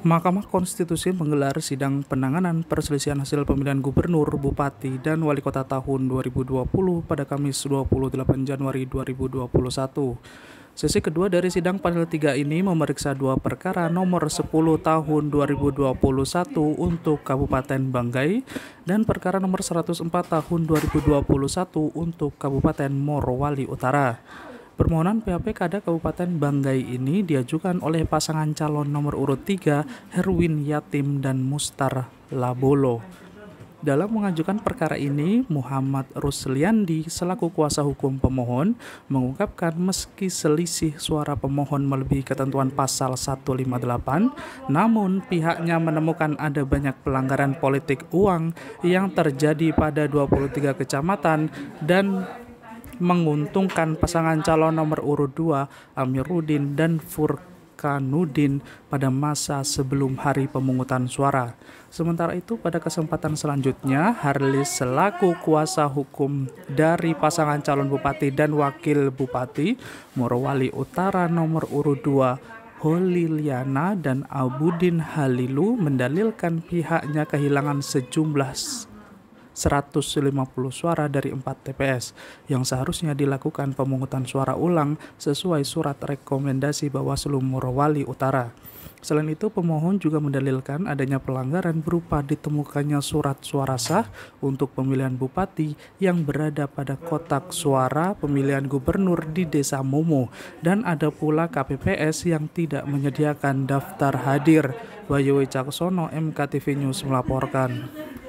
Mahkamah Konstitusi menggelar sidang penanganan perselisihan hasil pemilihan gubernur, bupati, dan wali kota tahun 2020 pada Kamis 28 Januari 2021. Sesi kedua dari sidang panel 3 ini memeriksa dua perkara nomor 10 tahun 2021 untuk Kabupaten Banggai dan perkara nomor 104 tahun 2021 untuk Kabupaten Morowali Utara. Permohonan kada Kabupaten Banggai ini diajukan oleh pasangan calon nomor urut 3 Herwin Yatim dan Mustar Labolo. Dalam mengajukan perkara ini, Muhammad Rusliandi selaku kuasa hukum pemohon mengungkapkan meski selisih suara pemohon melebihi ketentuan pasal 158, namun pihaknya menemukan ada banyak pelanggaran politik uang yang terjadi pada 23 kecamatan dan menguntungkan pasangan calon nomor urut 2 Amiruddin dan Furkanuddin pada masa sebelum hari pemungutan suara. Sementara itu pada kesempatan selanjutnya Harlis selaku kuasa hukum dari pasangan calon bupati dan wakil bupati Morowali Utara nomor urut 2 Holiliana dan Abudin Halilu mendalilkan pihaknya kehilangan sejumlah 150 suara dari 4 TPS yang seharusnya dilakukan pemungutan suara ulang sesuai surat rekomendasi Bawaslu Morowali Utara. Selain itu, pemohon juga mendalilkan adanya pelanggaran berupa ditemukannya surat suara sah untuk pemilihan bupati yang berada pada kotak suara pemilihan gubernur di Desa Momo dan ada pula KPPS yang tidak menyediakan daftar hadir. Bayu Wicaksono, MKTV News melaporkan.